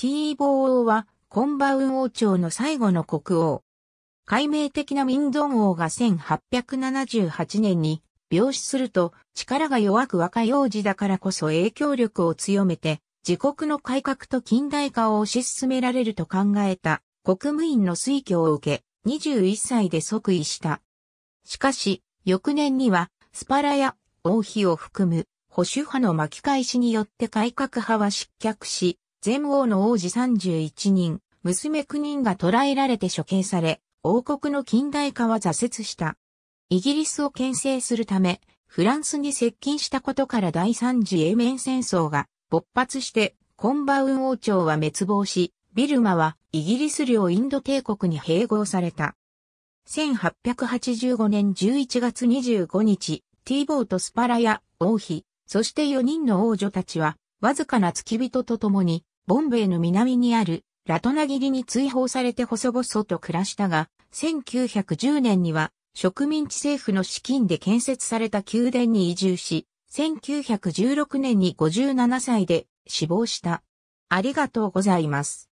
ティーボー王は、コンバウン王朝の最後の国王。解明的な民ンン王が1878年に病死すると、力が弱く若い王子だからこそ影響力を強めて、自国の改革と近代化を推し進められると考えた国務院の推挙を受け、21歳で即位した。しかし、翌年には、スパラや王妃を含む保守派の巻き返しによって改革派は失脚し、全王の王子31人、娘9人が捕らえられて処刑され、王国の近代化は挫折した。イギリスを牽制するため、フランスに接近したことから第三次英明戦争が勃発して、コンバウン王朝は滅亡し、ビルマはイギリス領インド帝国に併合された。1885年11月25日、ティーボーとスパラヤ、王妃、そして4人の王女たちは、わずかな付き人と共に、ボンベイの南にあるラトナギリに追放されて細々と暮らしたが、1910年には植民地政府の資金で建設された宮殿に移住し、1916年に57歳で死亡した。ありがとうございます。